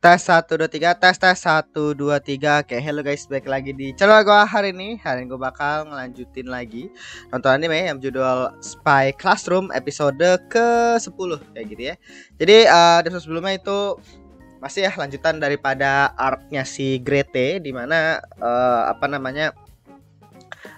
Tes 1 2 3 tes tes 1 2 3. Oke, okay, hello guys, balik lagi di channel gua hari ini. Hari ini gua bakal ngelanjutin lagi nonton anime yang judul Spy Classroom episode ke-10 kayak gitu ya. Jadi uh, episode sebelumnya itu masih ya lanjutan daripada artnya si Grete di mana uh, apa namanya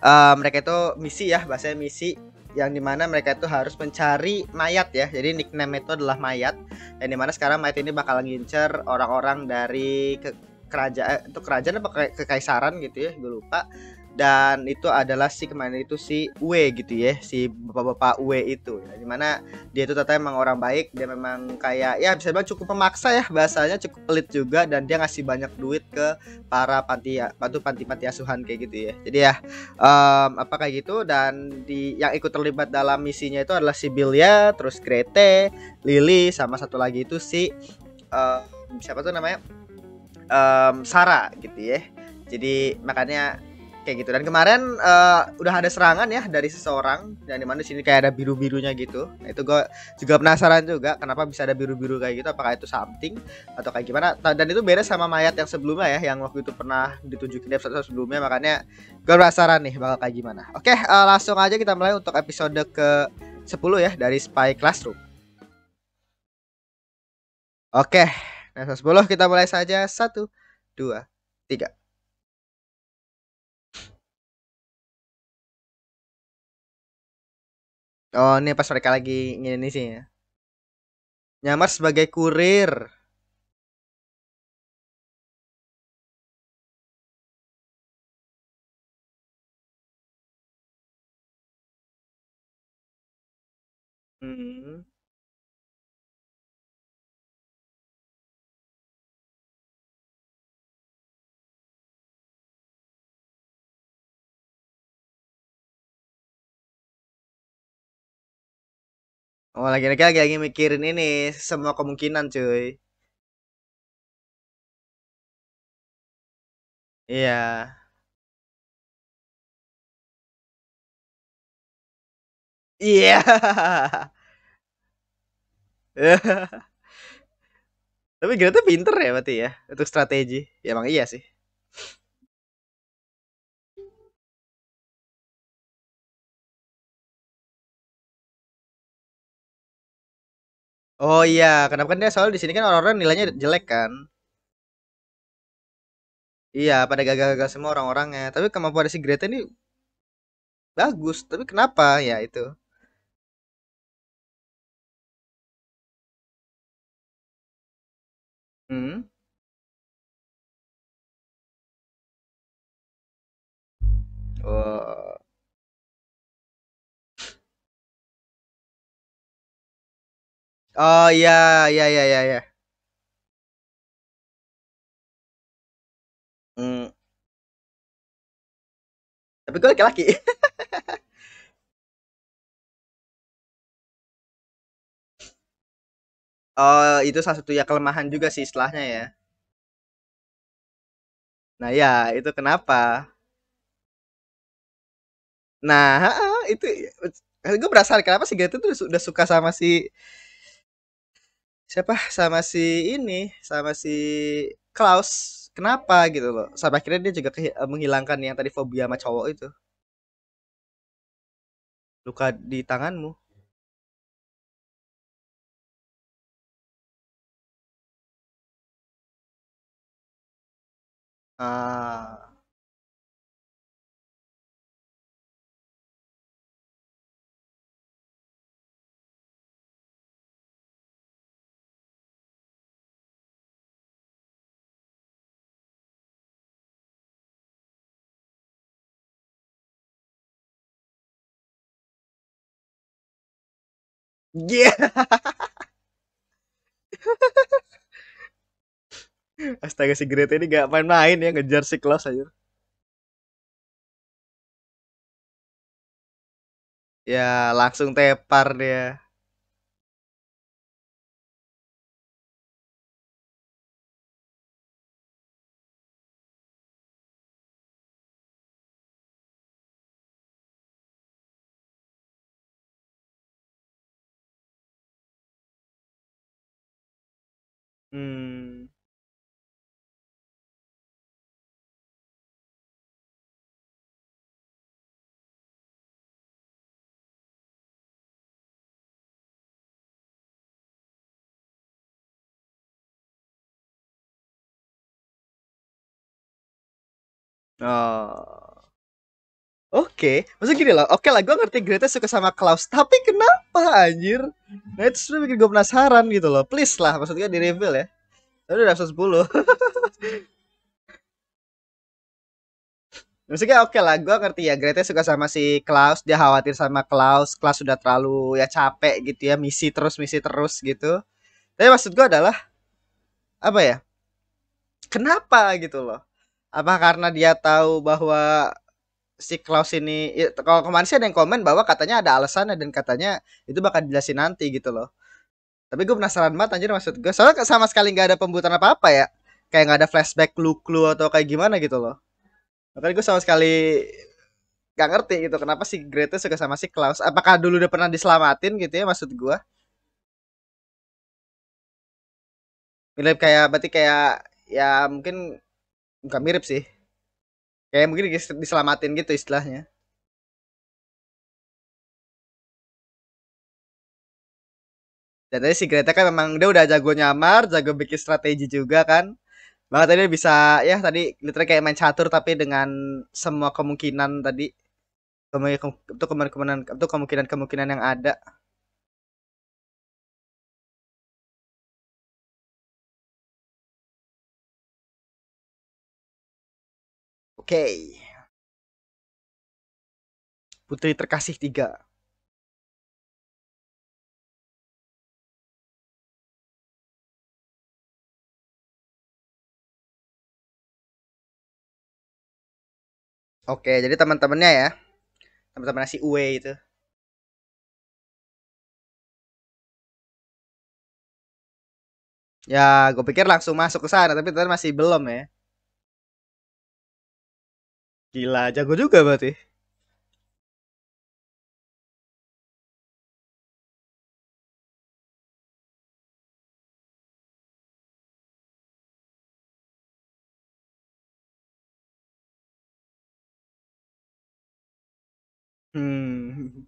uh, mereka itu misi ya bahasanya misi yang dimana mereka itu harus mencari mayat ya jadi nickname itu adalah mayat yang dimana sekarang mayat ini bakal ngincer orang-orang dari ke kerajaan eh, untuk kerajaan apa ke kekaisaran gitu ya gue lupa dan itu adalah si kemarin itu si W gitu ya si bapak-bapak W itu ya, dimana dia itu ternyata emang orang baik dia memang kayak ya bisa bilang cukup memaksa ya bahasanya cukup pelit juga dan dia ngasih banyak duit ke para panti bantu panti, panti asuhan kayak gitu ya jadi ya um, apa kayak gitu dan di yang ikut terlibat dalam misinya itu adalah si ya terus Grete Lily sama satu lagi itu si um, siapa tuh namanya um, Sarah gitu ya jadi makanya kayak gitu dan kemarin uh, udah ada serangan ya dari seseorang dan di mana sini kayak ada biru birunya gitu nah, itu gue juga penasaran juga kenapa bisa ada biru biru kayak gitu apakah itu something atau kayak gimana dan itu beda sama mayat yang sebelumnya ya yang waktu itu pernah ditunjukin di episode sebelumnya makanya gue penasaran nih bakal kayak gimana oke uh, langsung aja kita mulai untuk episode ke 10 ya dari Spy Classroom oke nah 10 kita mulai saja satu dua tiga Oh, ini pas mereka lagi ini sih ya. Nyamar sebagai kurir. Hmm. Oh, lagi-lagi lagi lagi mikirin ini semua kemungkinan, cuy. Iya. Iya. Tapi Greta pinter ya berarti ya untuk strategi. Ya emang iya sih. Oh iya, kenapa kan dia soal di sini kan orang-orang nilainya jelek kan? Iya, pada gagal-gagal semua orang-orangnya. Tapi kemampuan si Greta ini bagus, tapi kenapa ya itu? Hmm. Oh. Oh iya, iya iya iya iya. Hmm. Tapi gue laki-laki. Oh, itu salah satu ya kelemahan juga sih setelahnya ya. Nah ya itu kenapa. Nah itu, eh, gue berasal kenapa sih gitu tuh udah suka sama si siapa sama si ini sama si Klaus kenapa gitu loh sampai akhirnya dia juga eh, menghilangkan yang tadi fobia sama cowok itu luka di tanganmu ah Yeah. Astaga si Greta ini gak main-main ya ngejar si kelas aja. Ya langsung tepar dia. うん。ああ。Oke, okay. maksudnya gini loh. Oke okay lah, gue ngerti Greta suka sama Klaus, tapi kenapa anjir? Nah itu sudah bikin gue penasaran gitu loh. Please lah, maksudnya di reveal ya. Tapi udah episode 10. maksudnya oke okay lah, gue ngerti ya. Greta suka sama si Klaus, dia khawatir sama Klaus. Klaus sudah terlalu ya capek gitu ya, misi terus, misi terus gitu. Tapi maksud gue adalah, apa ya? Kenapa gitu loh? Apa karena dia tahu bahwa si Klaus ini ya, kalau kemarin sih ada yang komen bahwa katanya ada alasannya dan katanya itu bakal dijelasin nanti gitu loh tapi gue penasaran banget anjir maksud gue soalnya sama sekali nggak ada pembuatan apa apa ya kayak nggak ada flashback clue-clue atau kayak gimana gitu loh makanya gue sama sekali nggak ngerti gitu kenapa si Greta suka sama si Klaus apakah dulu udah pernah diselamatin gitu ya maksud gue mirip kayak berarti kayak ya mungkin nggak mirip sih kayak mungkin diselamatin gitu istilahnya dan tadi si Greta kan memang dia udah jago nyamar jago bikin strategi juga kan banget tadi bisa ya tadi literally kayak main catur tapi dengan semua kemungkinan tadi kemungkinan kemungkinan kemungkinan kemungkinan yang ada Oke. Putri Terkasih tiga. Oke, jadi teman-temannya ya. Teman-teman si Uwe itu. Ya, gue pikir langsung masuk ke sana, tapi ternyata masih belum ya. Gila, jago juga berarti. Hmm.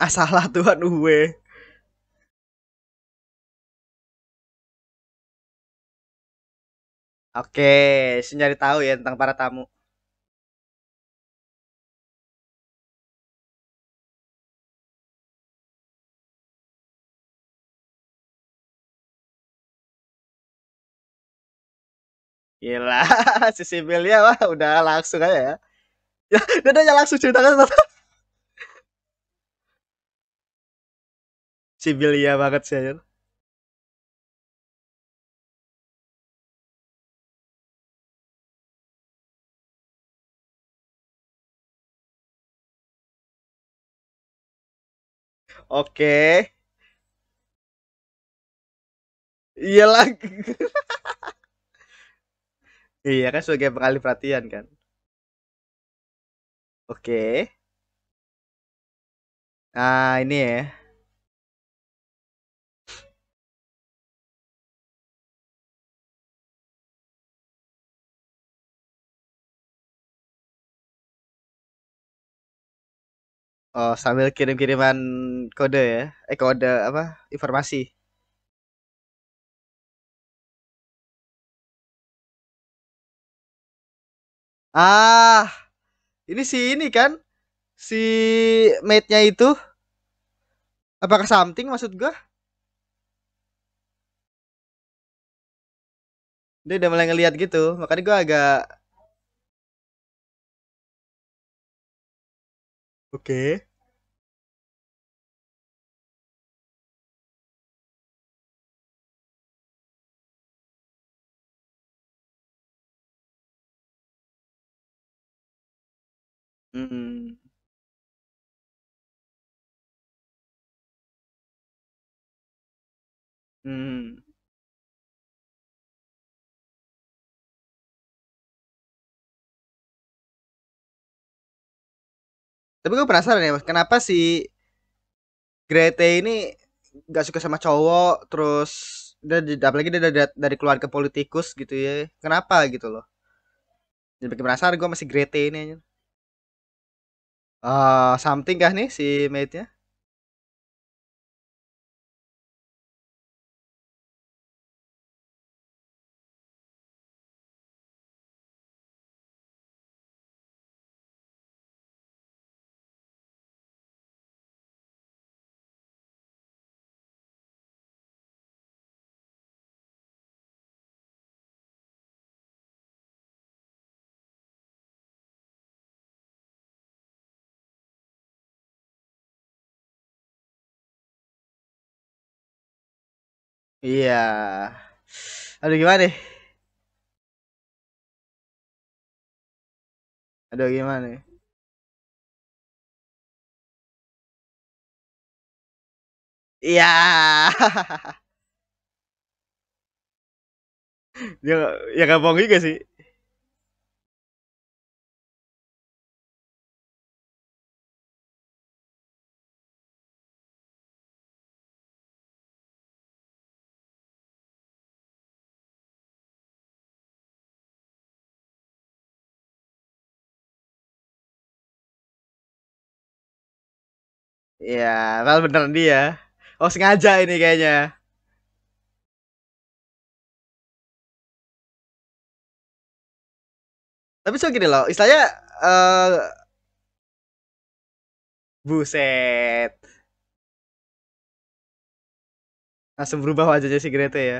Ah salah Tuhan, gue. Oke, saya nyari tahu ya tentang para tamu. Gila, si ya, wah udah langsung aja ya. Ya, udah langsung kan. Sibil ya banget sih ya. Oke. Iya lagi. Iya kan sebagai pengalih perhatian kan. Oke. Nah, ini ya. Oh, sambil kirim-kiriman kode ya? Eh, kode apa? Informasi. Ah, ini si ini kan si mate-nya itu. Apakah something maksud gua? Dia udah mulai ngelihat gitu, makanya gua agak Oke. Hmm. Hmm. Tapi gue penasaran ya kenapa si Grete ini gak suka sama cowok, terus dia, apalagi dia dari, dari keluarga politikus gitu ya, kenapa gitu loh? Jadi bikin penasaran gue masih Grete ini Uh, something kah nih si mate-nya? Iya. Aduh gimana nih? Aduh gimana nih? Iya. Dia ya gak bohong juga sih. Iya, kalau beneran dia. Oh, sengaja ini kayaknya. Tapi so gini loh, istilahnya uh, buset. Langsung berubah wajahnya si Grete ya.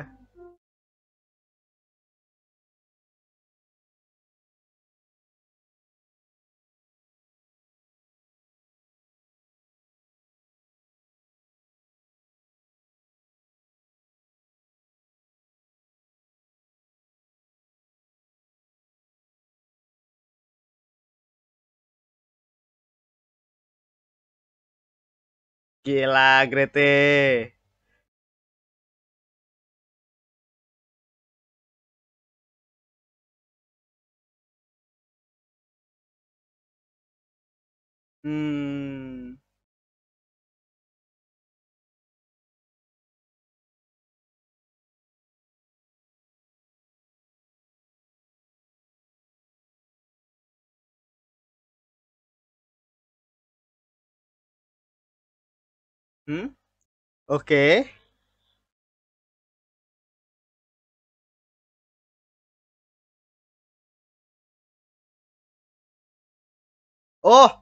Gila, Grete. Hmm. Hmm? Oke. Okay. Oh,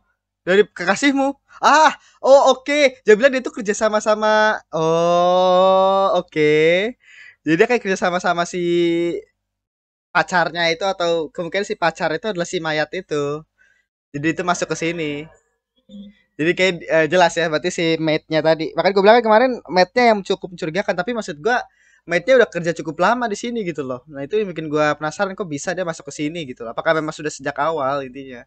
dari kekasihmu. Ah, oh oke. Okay. Dia dia itu kerja sama sama oh, oke. Okay. Jadi dia kayak kerja sama sama si pacarnya itu atau kemungkinan si pacar itu adalah si mayat itu. Jadi itu masuk ke sini. Jadi kayak uh, jelas ya berarti si mate-nya tadi. Makanya gue bilang kemarin mate-nya yang cukup mencurigakan tapi maksud gue mate-nya udah kerja cukup lama di sini gitu loh. Nah, itu yang bikin gue penasaran kok bisa dia masuk ke sini gitu. Loh. Apakah memang sudah sejak awal intinya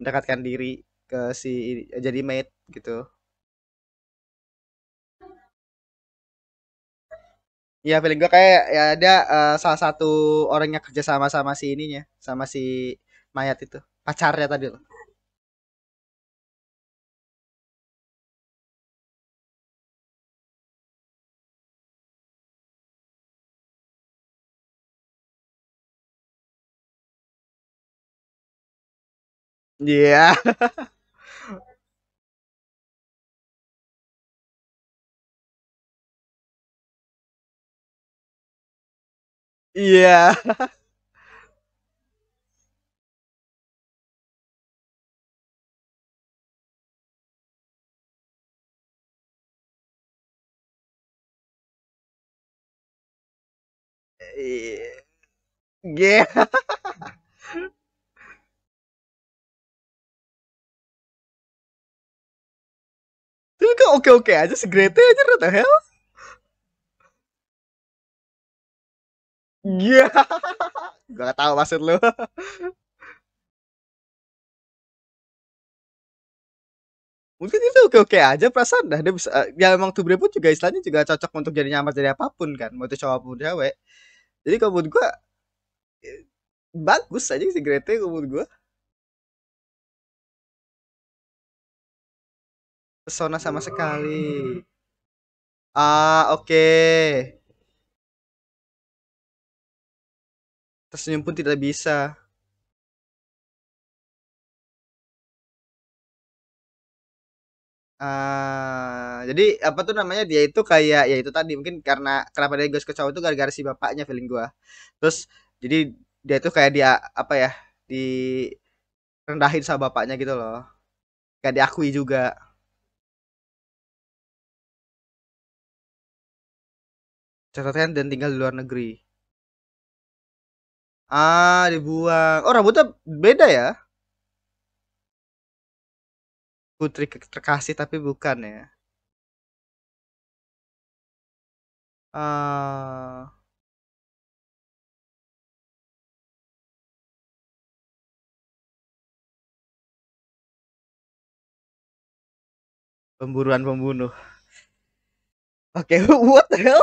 mendekatkan diri ke si jadi mate gitu. Ya feeling gue kayak ya ada uh, eh, salah satu orangnya kerja sama sama si ininya, sama si mayat itu, pacarnya tadi loh. Yeah. Yeah. Eh, yeah. Tapi kok oke-oke aja si Grete aja what the hell? Iya. gak tau maksud lu. Mungkin itu oke-oke aja perasaan dah dia bisa eh, ya emang Tubre pun juga istilahnya juga cocok untuk jadi nyamar jadi apapun kan, mau itu cowok pun cewek. Jadi kalau menurut gua eh, bagus aja si Grete menurut gua. pesona sama sekali. Ah, oke. Okay. Tersenyum pun tidak bisa. Uh, jadi apa tuh namanya dia itu kayak ya itu tadi mungkin karena kenapa dia gue ke cowok itu gara-gara si bapaknya feeling gua. Terus jadi dia itu kayak dia apa ya di rendahin sama bapaknya gitu loh. Kayak diakui juga. catatan dan tinggal di luar negeri. Ah, dibuang. Oh, rambutnya beda ya? Putri terkasih tapi bukan ya. Uh... Pemburuan pembunuh. Oke, okay, what the hell?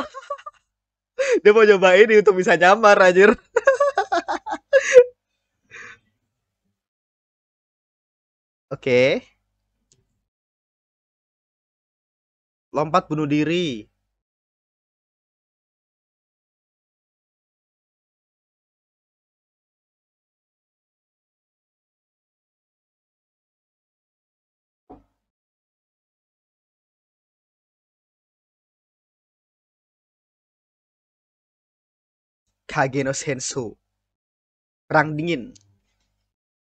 dia mau coba ini untuk bisa nyamar anjir oke okay. lompat bunuh diri Kage no Senso. Perang dingin.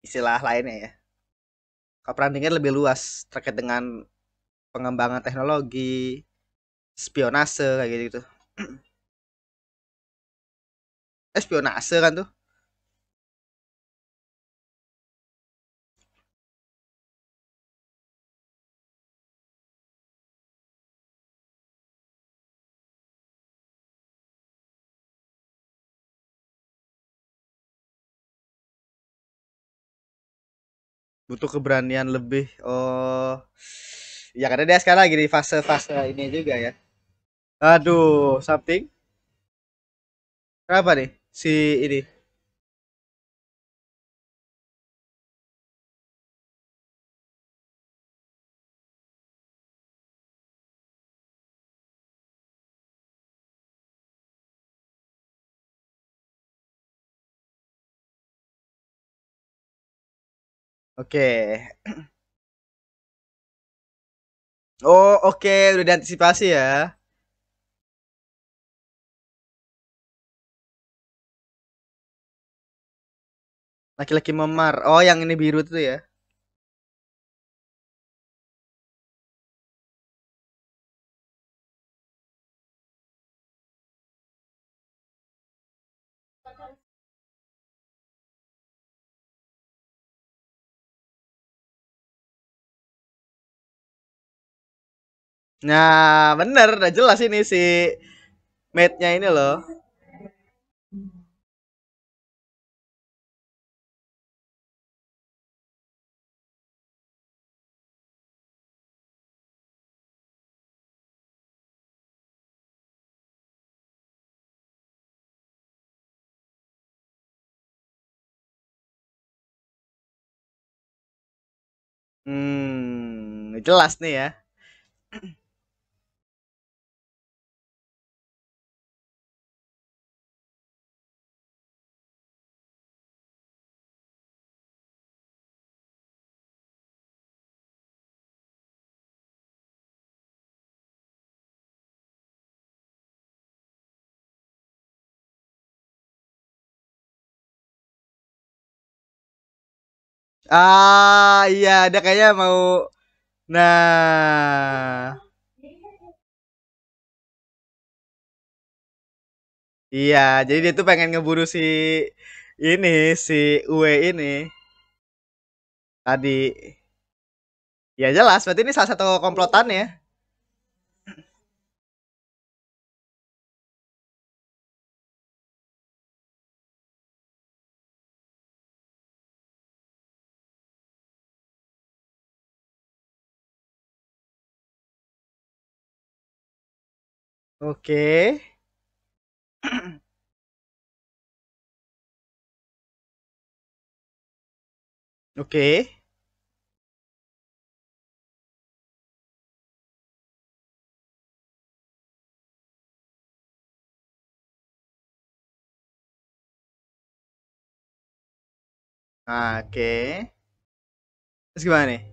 Istilah lainnya ya. Kalau perang dingin lebih luas terkait dengan pengembangan teknologi, spionase kayak gitu. -gitu. espionase eh, kan tuh butuh keberanian lebih oh ya karena dia sekarang lagi di fase-fase ini juga ya aduh something kenapa nih si ini Oke. Oh, oke, udah diantisipasi ya. Laki-laki memar. Oh, yang ini biru tuh ya. Nah, bener, udah jelas ini si mate-nya ini loh. Hmm, jelas nih ya. Ah, iya, ada kayaknya mau nah. Iya, jadi dia tuh pengen ngeburu si ini, si Uwe ini tadi. Ya jelas, berarti ini salah satu komplotan ya. Oke. Okay. Oke. Okay. Oke. Okay. Terus gimana nih?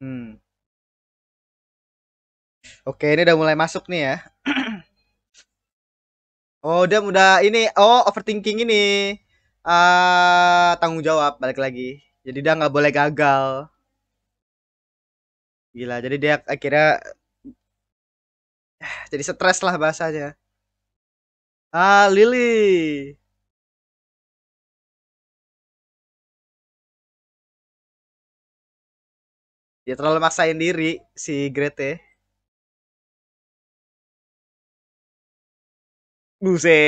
Hmm. Oke, ini udah mulai masuk nih ya. Oh, udah udah ini, oh overthinking ini, Uh, tanggung jawab balik lagi. Jadi dia nggak boleh gagal. Gila, jadi dia akhirnya jadi stres lah bahasanya. Ah, Lily. dia ya, terlalu maksain diri si Grete buse,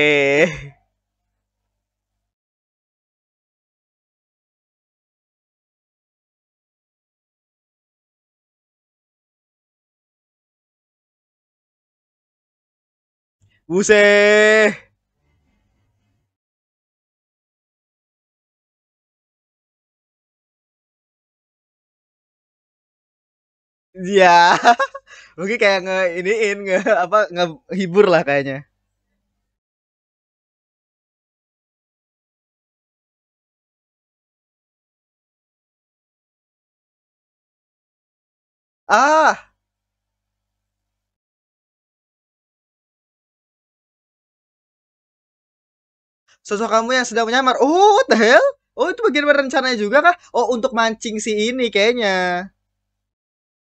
buse. Iya. Mungkin kayak iniin nge apa hibur lah kayaknya. Ah. Sosok kamu yang sedang menyamar. Oh, what the hell? Oh, itu bagian rencananya juga kah? Oh, untuk mancing si ini kayaknya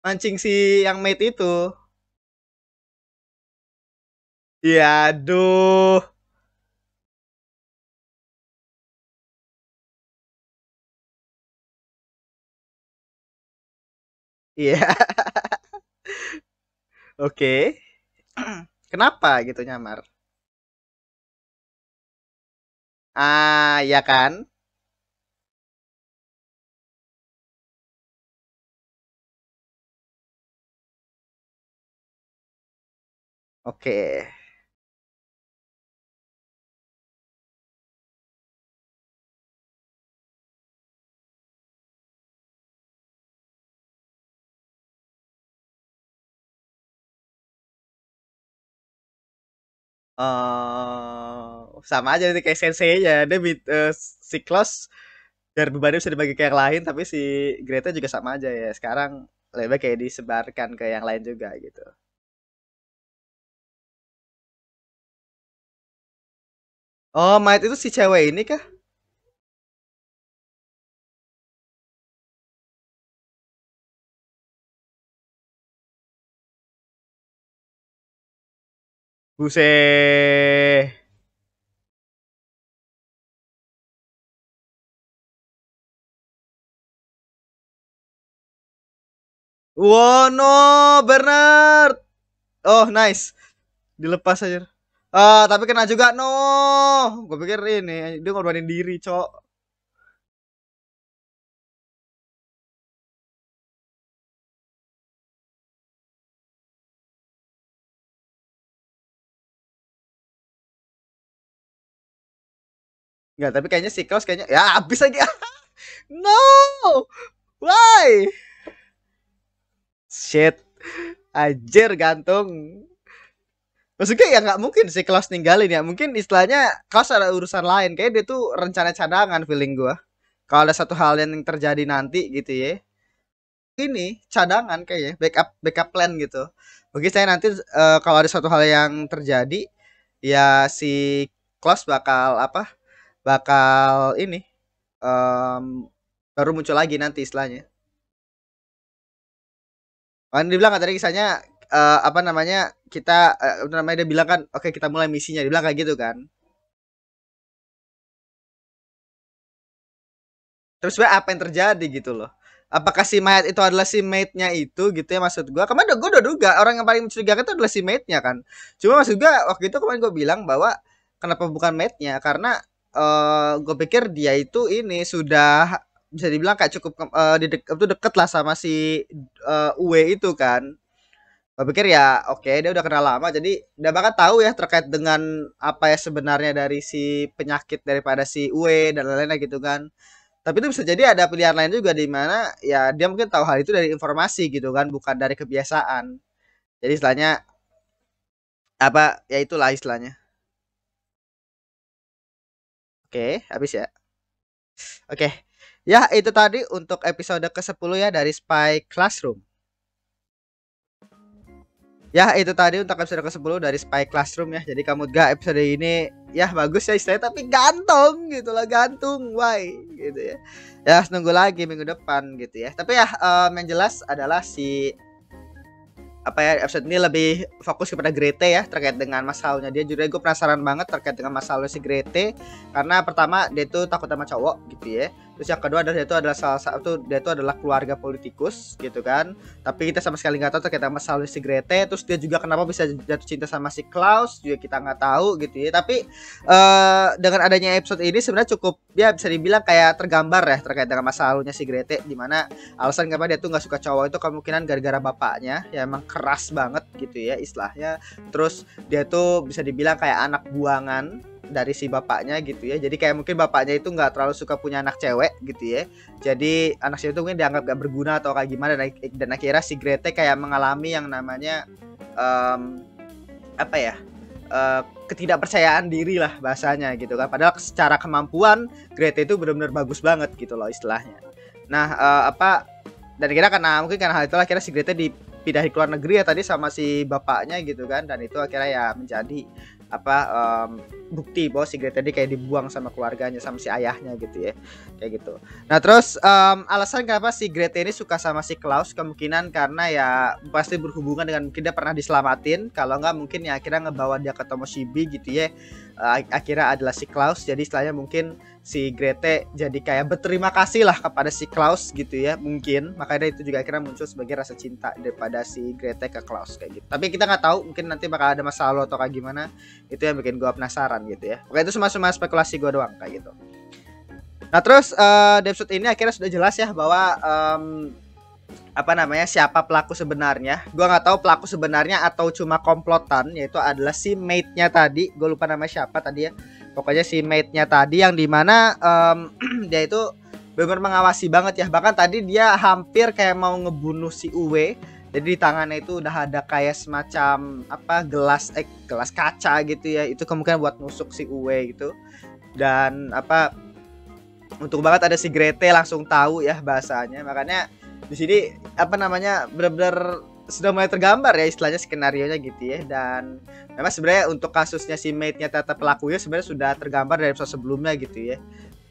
mancing si yang mate itu. Ya, aduh. Iya. Oke. Kenapa gitu nyamar? Ah, ya kan? Oke. Uh, sama aja nih kayak sensei ya, dia bit uh, eh, siklus Claus biar bebannya bisa dibagi ke yang lain, tapi si Greta juga sama aja ya, sekarang lebih kayak disebarkan ke yang lain juga gitu. Oh, Maid itu si cewek ini kah? Buse. Wono, wow, Bernard. Oh, nice. Dilepas aja. Ah, tapi kena juga no. Gue pikir ini dia ngorbanin diri, Cok. Enggak, tapi kayaknya si Klaus kayaknya ya habis lagi. no. Why? Shit. ajar gantung. Maksudnya ya nggak mungkin si kelas ninggalin ya. Mungkin istilahnya kelas ada urusan lain. Kayak dia tuh rencana cadangan feeling gue Kalau ada satu hal yang terjadi nanti gitu ya. Ini cadangan kayaknya backup backup plan gitu. Mungkin saya nanti uh, kalau ada satu hal yang terjadi ya si kelas bakal apa? Bakal ini um, baru muncul lagi nanti istilahnya. Kan dibilang kan tadi kisahnya uh, apa namanya kita uh, namanya dia bilang kan oke okay, kita mulai misinya dia bilang kayak gitu kan terus apa yang terjadi gitu loh apakah si mayat itu adalah si mate-nya itu gitu ya maksud gue kemarin gue udah duga orang yang paling mencurigakan itu adalah si mate-nya kan cuma maksud gua waktu itu kemarin gue bilang bahwa kenapa bukan mate-nya karena uh, eh, gue pikir dia itu ini sudah bisa dibilang kayak cukup uh, di dek, itu deket lah sama si uh, Uwe itu kan gue pikir ya oke okay, dia udah kenal lama jadi udah bahkan tahu ya terkait dengan apa ya sebenarnya dari si penyakit daripada si Uwe dan lain-lain gitu kan tapi itu bisa jadi ada pilihan lain juga di mana ya dia mungkin tahu hal itu dari informasi gitu kan bukan dari kebiasaan jadi istilahnya apa ya itulah istilahnya oke okay, habis ya oke okay. ya itu tadi untuk episode ke-10 ya dari Spy Classroom Ya itu tadi untuk episode ke-10 dari Spy Classroom ya Jadi kamu gak episode ini ya bagus ya istilahnya Tapi gantung gitu lah gantung why gitu ya Ya nunggu lagi minggu depan gitu ya Tapi ya um, yang jelas adalah si apa ya episode ini lebih fokus kepada Grete ya terkait dengan masalahnya dia juga gue penasaran banget terkait dengan masalah si Grete karena pertama dia tuh takut sama cowok gitu ya Terus yang kedua adalah dia itu adalah salah satu dia itu adalah keluarga politikus gitu kan. Tapi kita sama sekali nggak tahu terkait sama si Grete. Terus dia juga kenapa bisa jatuh cinta sama si Klaus juga kita nggak tahu gitu ya. Tapi uh, dengan adanya episode ini sebenarnya cukup ya bisa dibilang kayak tergambar ya terkait dengan masa lalunya si Grete. mana alasan kenapa dia tuh nggak suka cowok itu kemungkinan gara-gara bapaknya ya emang keras banget gitu ya istilahnya. Terus dia tuh bisa dibilang kayak anak buangan dari si bapaknya gitu ya jadi kayak mungkin bapaknya itu nggak terlalu suka punya anak cewek gitu ya jadi anak cewek itu mungkin dianggap gak berguna atau kayak gimana dan, dan akhirnya si Grete kayak mengalami yang namanya um, apa ya uh, ketidakpercayaan diri lah bahasanya gitu kan padahal secara kemampuan Grete itu benar-benar bagus banget gitu loh istilahnya nah uh, apa dan kira karena mungkin karena hal itu akhirnya si Grete dipindahin ke luar negeri ya tadi sama si bapaknya gitu kan dan itu akhirnya ya menjadi apa um, bukti bahwa si Greta ini kayak dibuang sama keluarganya sama si ayahnya gitu ya kayak gitu nah terus um, alasan kenapa si Greta ini suka sama si Klaus kemungkinan karena ya pasti berhubungan dengan mungkin dia pernah diselamatin kalau nggak mungkin ya akhirnya ngebawa dia ke Tomoshibi gitu ya uh, akhirnya adalah si Klaus jadi istilahnya mungkin si Grete jadi kayak berterima kasih lah kepada si Klaus gitu ya mungkin makanya itu juga akhirnya muncul sebagai rasa cinta daripada si Grete ke Klaus kayak gitu tapi kita nggak tahu mungkin nanti bakal ada masalah lo atau kayak gimana itu yang bikin gue penasaran gitu ya oke itu semua-semua spekulasi gue doang kayak gitu Nah terus uh, ini akhirnya sudah jelas ya bahwa um, apa namanya siapa pelaku sebenarnya gue nggak tahu pelaku sebenarnya atau cuma komplotan yaitu adalah si mate nya tadi gue lupa nama siapa tadi ya pokoknya si mate nya tadi yang dimana um, dia itu benar mengawasi banget ya bahkan tadi dia hampir kayak mau ngebunuh si Uwe jadi di tangannya itu udah ada kayak semacam apa gelas eh gelas kaca gitu ya itu kemungkinan buat nusuk si Uwe gitu dan apa untuk banget ada si Grete langsung tahu ya bahasanya makanya di sini apa namanya benar-benar sudah mulai tergambar ya istilahnya skenario nya gitu ya dan memang sebenarnya untuk kasusnya si mate nya tata pelakunya sebenarnya sudah tergambar dari episode sebelumnya gitu ya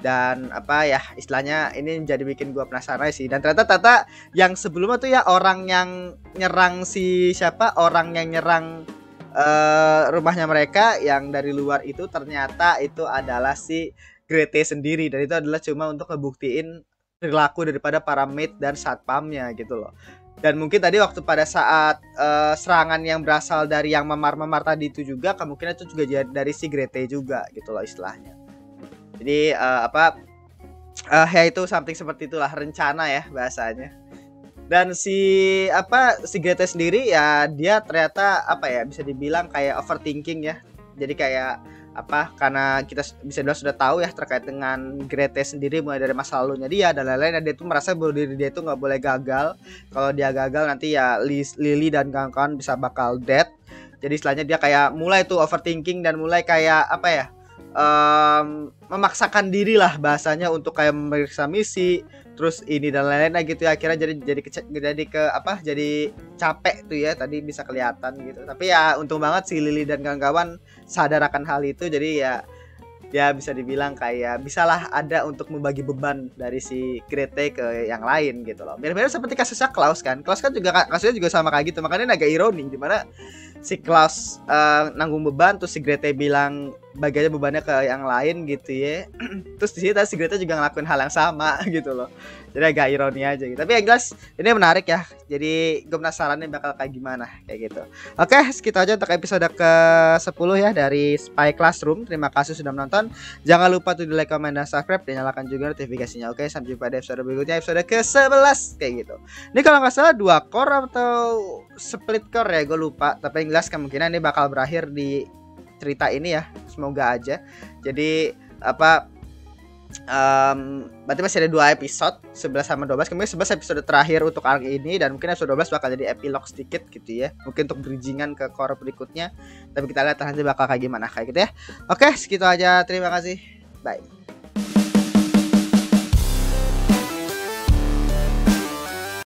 dan apa ya istilahnya ini jadi bikin gua penasaran sih dan ternyata tata yang sebelumnya tuh ya orang yang nyerang si siapa orang yang nyerang uh, rumahnya mereka yang dari luar itu ternyata itu adalah si Grete sendiri dan itu adalah cuma untuk ngebuktiin perilaku daripada para mid hmm. dan satpamnya gitu loh. Dan mungkin tadi waktu pada saat uh, serangan yang berasal dari yang memar-memar tadi itu juga kemungkinan itu juga dari si Grete juga gitu loh istilahnya. Jadi uh, apa uh, ya itu something seperti itulah rencana ya bahasanya. Dan si apa si Grete sendiri ya dia ternyata apa ya bisa dibilang kayak overthinking ya. Jadi kayak apa karena kita bisa bilang sudah tahu ya terkait dengan Grete sendiri mulai dari masa lalunya dia dan lain-lain ada dia itu merasa bahwa diri dia itu nggak boleh gagal kalau dia gagal nanti ya Lily dan kawan-kawan bisa bakal dead jadi istilahnya dia kayak mulai tuh overthinking dan mulai kayak apa ya um, memaksakan diri lah bahasanya untuk kayak memeriksa misi terus ini dan lain-lain nah gitu ya akhirnya jadi jadi ke, jadi ke apa jadi capek tuh ya tadi bisa kelihatan gitu tapi ya untung banget si Lili dan kawan-kawan sadar akan hal itu jadi ya ya bisa dibilang kayak bisalah ada untuk membagi beban dari si Grete ke yang lain gitu loh. Mirip-mirip seperti kasusnya Klaus kan. Klaus kan juga kasusnya juga sama kayak gitu. Makanya agak ironi dimana si Klaus uh, nanggung beban terus si Grete bilang bagiannya bebannya ke yang lain gitu ya terus di sini si Grete juga ngelakuin hal yang sama gitu loh jadi agak ironi aja gitu tapi yang jelas ini menarik ya jadi gue penasaran nih bakal kayak gimana kayak gitu oke sekitar aja untuk episode ke 10 ya dari Spy Classroom terima kasih sudah menonton jangan lupa tuh di like comment dan subscribe dan nyalakan juga notifikasinya oke sampai jumpa di episode berikutnya episode ke 11 kayak gitu ini kalau nggak salah dua core atau split core ya gue lupa tapi paling jelas kemungkinan ini bakal berakhir di cerita ini ya semoga aja jadi apa um, berarti masih ada dua episode 11 sama 12 kemudian 11 episode terakhir untuk arc ini dan mungkin episode 12 bakal jadi epilog sedikit gitu ya mungkin untuk bridgingan ke core berikutnya tapi kita lihat nanti bakal kayak gimana kayak gitu ya oke segitu aja terima kasih bye